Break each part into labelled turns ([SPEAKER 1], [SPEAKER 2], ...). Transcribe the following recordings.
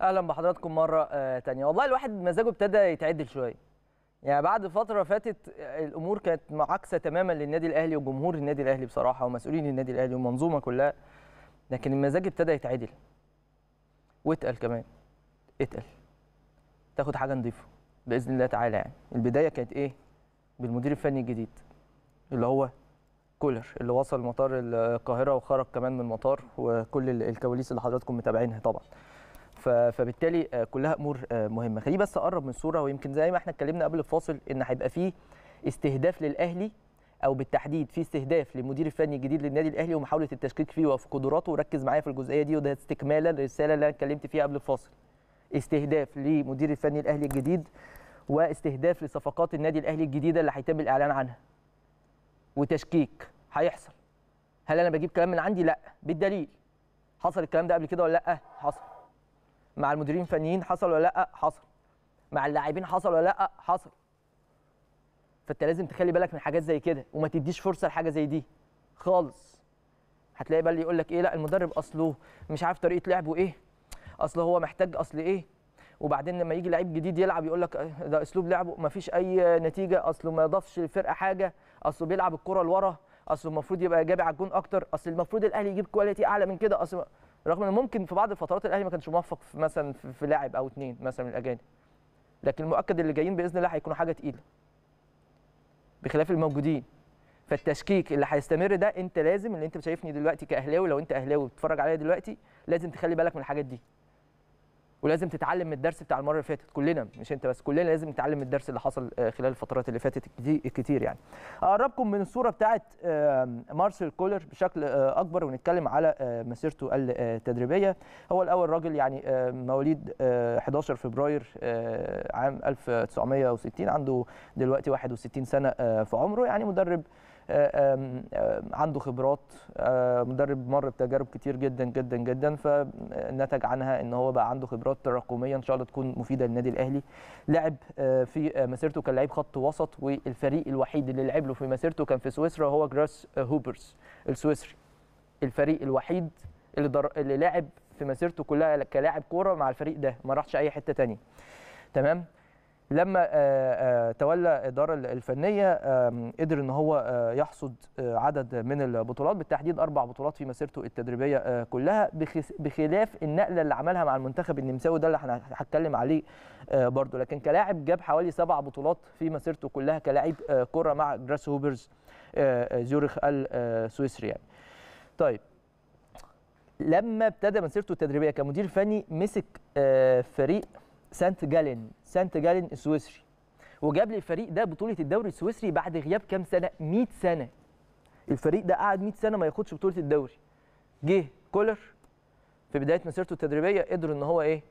[SPEAKER 1] اهلا بحضراتكم مره آه، تانية والله الواحد مزاجه ابتدى يتعدل شويه يعني بعد فتره فاتت آه، الامور كانت معاكسه تماما للنادي الاهلي وجمهور النادي الاهلي بصراحه ومسؤولين النادي الاهلي والمنظومه كلها لكن المزاج ابتدى يتعدل واتقل كمان اتقل تاخد حاجه نضيفه باذن الله تعالى يعني البدايه كانت ايه بالمدير الفني الجديد اللي هو كولر اللي وصل مطار القاهره وخرج كمان من المطار وكل الكواليس اللي حضراتكم متابعينها طبعا فبالتالي آه، كلها امور آه، مهمه خليني بس اقرب من الصوره ويمكن زي ما احنا اتكلمنا قبل الفاصل ان هيبقى فيه استهداف للاهلي او بالتحديد في استهداف للمدير الفني الجديد للنادي الاهلي ومحاوله التشكيك فيه وفي قدراته وركز معايا في الجزئيه دي وده استكمالا للرساله اللي انا اتكلمت فيها قبل الفاصل استهداف لمدير الفني الاهلي الجديد واستهداف لصفقات النادي الاهلي الجديده اللي هيتم الاعلان عنها وتشكيك هيحصل هل انا بجيب كلام من عندي لا بالدليل حصل الكلام ده قبل كده ولا لا حصل مع المديرين الفنيين حصل ولا لا حصل مع اللاعبين حصل ولا لا حصل فانت لازم تخلي بالك من حاجات زي كده وما تديش فرصه لحاجه زي دي خالص هتلاقي بقى اللي يقول لك ايه لا المدرب اصله مش عارف طريقه لعبه ايه اصل هو محتاج اصل ايه وبعدين لما يجي لعيب جديد يلعب يقول لك ده اسلوب لعبه ما فيش اي نتيجه اصله ما يضافش للفرقه حاجه اصله بيلعب الكره لورا اصله المفروض يبقى جاب على الجون اكتر اصل المفروض الاهلي يجيب كواليتي اعلى من كده اصل رغم ان ممكن في بعض الفترات الاهلي ما كانش موفق في مثلا في لاعب او اثنين مثلا من الاجانب لكن المؤكد اللي جايين باذن الله هيكونوا حاجه تقيله بخلاف الموجودين فالتشكيك اللي هيستمر ده انت لازم اللي انت شايفني دلوقتي كاهلاوي لو انت اهلاوي بتتفرج عليا دلوقتي لازم تخلي بالك من الحاجات دي ولازم تتعلم من الدرس بتاع المره اللي فاتت كلنا مش انت بس كلنا لازم نتعلم من الدرس اللي حصل آه، خلال الفترات اللي فاتت الكتير يعني اقربكم من الصوره بتاعه مارسيل كولر بشكل آه، اكبر ونتكلم على آه، مسيرته التدريبيه هو الاول راجل يعني مواليد 11 فبراير عام 1960 عنده دلوقتي 61 سنه في عمره يعني مدرب آه، آه، عنده خبرات آه، مدرب مر بتجارب كتير جدا جدا جدا فنتج عنها ان هو بقى عنده خبرات تراكميه ان شاء الله تكون مفيده للنادي الاهلي لعب في مسيرته كان لعيب خط وسط والفريق الوحيد اللي لعب له في مسيرته كان في سويسرا هو جراس هوبرز السويسري الفريق الوحيد اللي, در... اللي لعب في مسيرته كلها كلاعب كوره مع الفريق ده ما راحش اي حته تانية تمام لما آه، آه، تولى الاداره الفنيه قدر ان هو آه، يحصد عدد من البطولات بالتحديد اربع بطولات في مسيرته التدريبيه كلها بخلاف النقله اللي عملها مع المنتخب النمساوي ده اللي احنا هنتكلم عليه برضه لكن كلاعب جاب حوالي سبع بطولات في مسيرته كلها كلاعب كره مع جراس هوبرز زيورخ السويسري يعني. طيب لما ابتدى مسيرته التدريبيه كمدير فني مسك فريق سانت جالين سانت جالين السويسري وجاب لي الفريق ده بطوله الدوري السويسري بعد غياب كام سنه 100 سنه الفريق ده قعد 100 سنه ما ياخدش بطوله الدوري جه كولر في بدايه مسيرته التدريبيه قدر ان هو ايه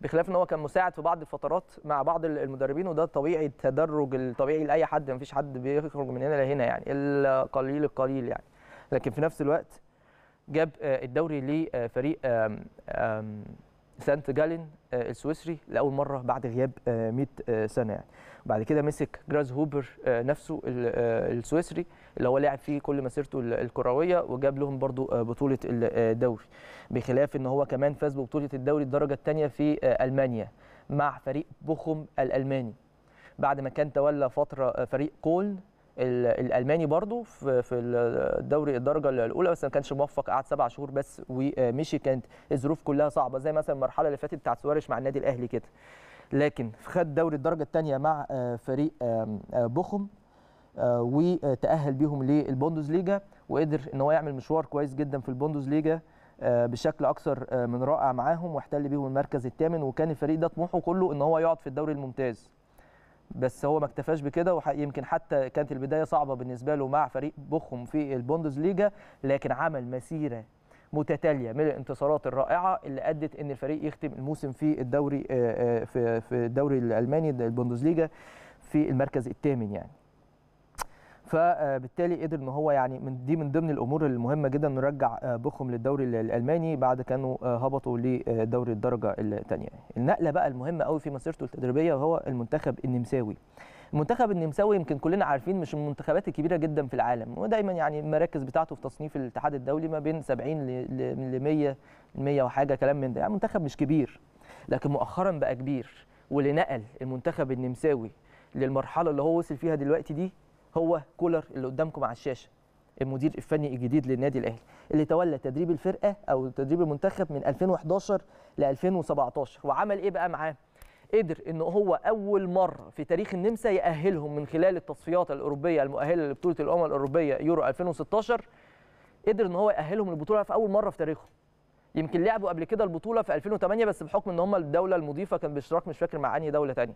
[SPEAKER 1] بخلاف ان هو كان مساعد في بعض الفترات مع بعض المدربين وده طبيعي التدرج الطبيعي لاي حد ما فيش حد بيخرج من هنا لهنا يعني الا قليل القليل يعني لكن في نفس الوقت جاب آه، الدوري لفريق سانت جالين آه، السويسري لاول مره بعد غياب 100 آه، آه، سنه يعني بعد كده مسك جراز هوبر نفسه السويسري اللي هو لعب فيه كل مسيرته الكرويه وجاب لهم برضو بطوله الدوري بخلاف ان هو كمان فاز ببطوله الدوري الدرجه الثانيه في المانيا مع فريق بوخم الالماني بعد ما كان تولى فتره فريق كولن الالماني برضو في في الدوري الدرجه الاولى بس ما كانش موفق قعد سبع شهور بس ومشي كانت الظروف كلها صعبه زي مثلا المرحله اللي فاتت بتاعت سواريش مع النادي الاهلي كده لكن خد دوري الدرجه الثانيه مع آه، فريق آه، بوخم آه، وتاهل بيهم للبوندوز ليجا وقدر ان هو يعمل مشوار كويس جدا في البوندوز ليجا بشكل اكثر من رائع معاهم واحتل بيهم المركز الثامن وكان الفريق ده طموحه كله ان هو يقعد في الدوري الممتاز بس هو ما اكتفاش بكده ويمكن حتى كانت البدايه صعبه بالنسبه له مع فريق بوخم في ليجا لكن عمل مسيره متتاليه من الانتصارات الرائعه اللي ادت ان الفريق يختم الموسم في الدوري آه، آه، في الدوري الالماني ليجا في المركز الثامن يعني فبالتالي قدر ان هو يعني من دي من ضمن الامور المهمه جدا نرجع آه، بخم للدوري الالماني بعد كانوا آه، هبطوا لدوري الدرجه الثانيه النقله بقى المهمه قوي في مسيرته التدريبيه وهو المنتخب النمساوي المنتخب النمساوي يمكن كلنا عارفين مش من المنتخبات الكبيره جدا في العالم ودايما يعني المراكز بتاعته في تصنيف الاتحاد الدولي ما بين 70 ل 100 100 وحاجه كلام من ده يعني منتخب مش كبير لكن مؤخرا بقى كبير واللي نقل المنتخب النمساوي للمرحله اللي هو وصل فيها دلوقتي دي هو كولر اللي قدامكم على الشاشه المدير الفني الجديد للنادي الاهلي اللي تولى تدريب الفرقه او تدريب المنتخب من 2011 ل 2017 وعمل ايه بقى معاه قدر ان هو اول مره في تاريخ النمسا ياهلهم من خلال التصفيات الاوروبيه المؤهله لبطوله الامم الاوروبيه يورو 2016 قدر ان هو ياهلهم للبطوله في اول مره في تاريخهم يمكن لعبوا قبل كده البطوله في 2008 بس بحكم ان هم الدوله المضيفه كان باشتراك مش فاكر مع انهي دوله ثانيه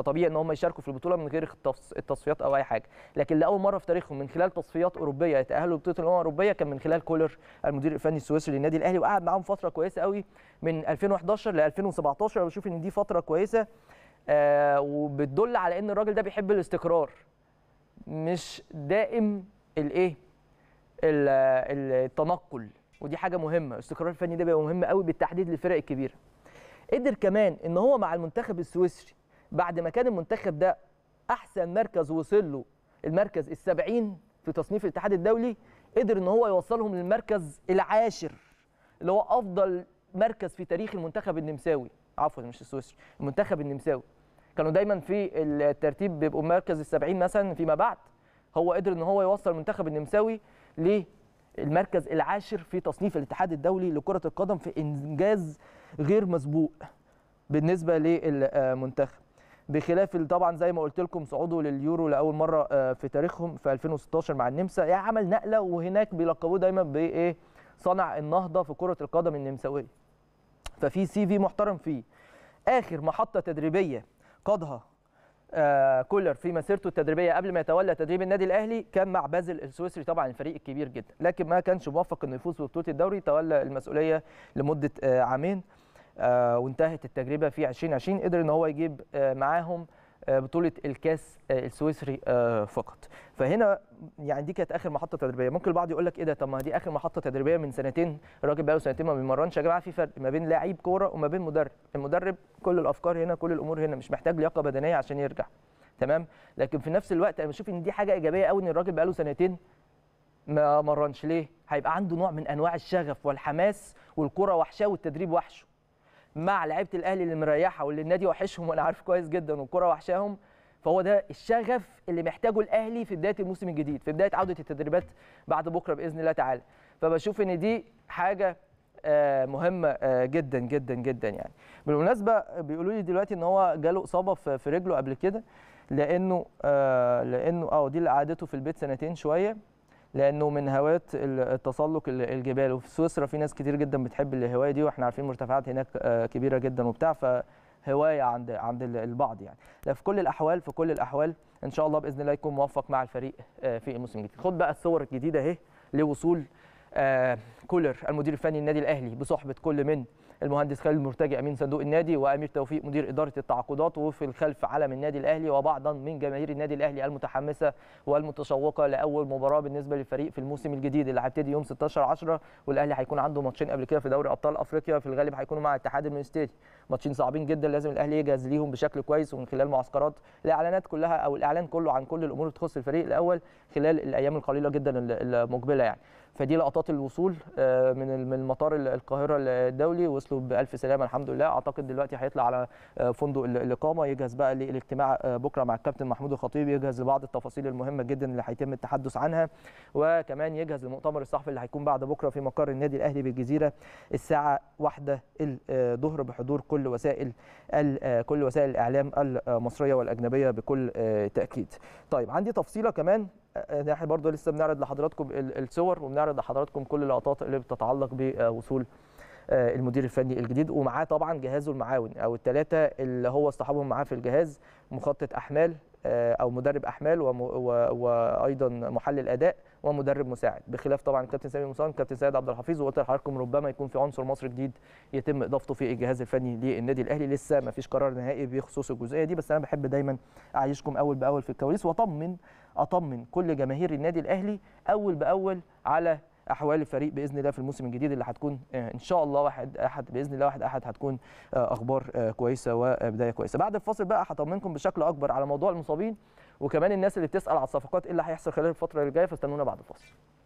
[SPEAKER 1] فطبيعي ان هم يشاركوا في البطوله من غير التصفيات او اي حاجه لكن لاول مره في تاريخهم من خلال تصفيات اوروبيه يتاهلوا يعني لبطوله الامم الاوروبيه كان من خلال كولر المدير الفني السويسري للنادي الاهلي وقعد معاهم فتره كويسه قوي من 2011 ل 2017 بشوف ان دي فتره كويسه آه وبتدل على ان الراجل ده بيحب الاستقرار مش دائم الايه التنقل ودي حاجه مهمه الاستقرار الفني ده بيبقى مهم قوي بالتحديد للفرق الكبيره قدر كمان ان هو مع المنتخب السويسري بعد ما كان المنتخب ده احسن مركز وصل له المركز السبعين في تصنيف الاتحاد الدولي قدر ان هو يوصلهم للمركز العاشر اللي هو افضل مركز في تاريخ المنتخب النمساوي عفوا مش السويسري المنتخب النمساوي كانوا دايما في الترتيب بيبقوا مركز السبعين مثلا فيما بعد هو قدر ان هو يوصل المنتخب النمساوي للمركز العاشر في تصنيف الاتحاد الدولي لكره القدم في انجاز غير مسبوق بالنسبه للمنتخب بخلاف طبعا زي ما قلت لكم صعوده لليورو لاول مره آه، في تاريخهم في 2016 مع النمسا يعني عمل نقله وهناك بيلقبوه دايما بايه صنع النهضه في كره القدم النمساويه ففي سي في محترم فيه اخر محطه تدريبيه قادها آه كولر في مسيرته التدريبيه قبل ما يتولى تدريب النادي الاهلي كان مع بازل السويسري طبعا الفريق الكبير جدا لكن ما كانش موفق انه يفوز ببطوله الدوري تولى المسؤوليه لمده آه عامين آه، وانتهت التجربه في 2020 قدر ان هو يجيب آه، معاهم آه، بطوله الكاس السويسري فقط فهنا يعني دي كانت اخر محطه تدريبيه ممكن البعض يقول لك ايه ده طب ما دي اخر محطه تدريبيه من سنتين الراجل بقى له سنتين ما بيمرنش يا جماعه في فرق ما بين لعيب كوره وما بين مدرب المدرب كل الافكار هنا كل الامور هنا مش محتاج لياقه بدنيه عشان يرجع تمام لكن في نفس الوقت انا بشوف ان دي حاجه ايجابيه قوي ان الراجل بقى له سنتين ما مرنش ليه هيبقى عنده نوع من انواع الشغف والحماس والكره وحشاه والتدريب وحشه مع لعيبه الاهلي اللي مريحه واللي النادي وحشهم وانا عارف كويس جدا والكره وحشاهم فهو ده الشغف اللي محتاجه الاهلي في بدايه الموسم الجديد في بدايه عوده التدريبات بعد بكره باذن الله تعالى فبشوف ان دي حاجه آه، مهمه آه، جدا جدا جدا يعني بالمناسبه بيقولوا لي دلوقتي ان هو جاله اصابه في رجله قبل كده لانه آه، لانه اه دي اللي قعدته في البيت سنتين شويه لانه من هوايات التسلق الجبال وفي سويسرا في ناس كتير جدا بتحب الهوايه دي واحنا عارفين مرتفعات هناك آه، كبيره جدا وبتاع ف هوايه عند عند البعض يعني لا في كل الاحوال في كل الاحوال ان شاء الله باذن الله يكون موفق مع الفريق آه، في الموسم الجديد خد بقى الصور الجديده اهي لوصول آه، كولر المدير الفني للنادي الاهلي بصحبه كل من المهندس خالد مرتجي امين صندوق النادي وامير توفيق مدير اداره التعاقدات وفي الخلف علم النادي الاهلي وبعضا من جماهير النادي الاهلي المتحمسه والمتشوقه لاول مباراه بالنسبه للفريق في الموسم الجديد اللي هيبتدي يوم 16 10 والاهلي هيكون عنده ماتشين قبل كده في دوري ابطال افريقيا في الغالب هيكونوا مع اتحاد المنستيري ماتشين صعبين جدا لازم الاهلي يجهز ليهم بشكل كويس ومن خلال معسكرات الاعلانات كلها او الاعلان كله عن كل الامور اللي تخص الفريق الاول خلال الايام القليله جدا المقبله يعني فدي لقطات الوصول آه، من من مطار القاهره الدولي وصلوا بالف سلامه الحمد لله اعتقد دلوقتي هيطلع على آه، فندق الاقامه يجهز بقى للاجتماع آه، بكره مع الكابتن محمود الخطيب يجهز لبعض التفاصيل المهمه جدا اللي هيتم التحدث عنها وكمان يجهز المؤتمر الصحفي اللي هيكون بعد بكره في مقر النادي الاهلي بالجزيره الساعه واحدة الظهر بحضور كل وسائل كل وسائل الاعلام المصريه والاجنبيه بكل تاكيد. طيب عندي تفصيله كمان آه، احنا برضه لسه بنعرض لحضراتكم الصور وبنعرض لحضراتكم كل اللقطات اللي بتتعلق بوصول آه، المدير الفني الجديد ومعاه طبعا جهازه المعاون او الثلاثه اللي هو اصطحبهم معاه في الجهاز مخطط احمال آه، او مدرب احمال وايضا محلل اداء ومدرب مساعد بخلاف طبعا الكابتن سامي مصان كابتن سيد عبد الحفيظ وقلت لحضراتكم ربما يكون في عنصر مصري جديد يتم اضافته في الجهاز الفني للنادي الاهلي لسه ما فيش قرار نهائي بخصوص الجزئيه دي بس انا بحب دايما اعيشكم اول باول في الكواليس واطمن اطمن كل جماهير النادي الاهلي اول باول على احوال الفريق باذن الله في الموسم الجديد اللي هتكون آه، ان شاء الله واحد احد باذن الله واحد احد هتكون آه، اخبار آه، كويسه وبدايه كويسه بعد الفاصل بقى هطمنكم بشكل اكبر على موضوع المصابين وكمان الناس اللي بتسال على الصفقات ايه اللي هيحصل خلال الفتره اللي جايه فاستنونا بعد الفاصل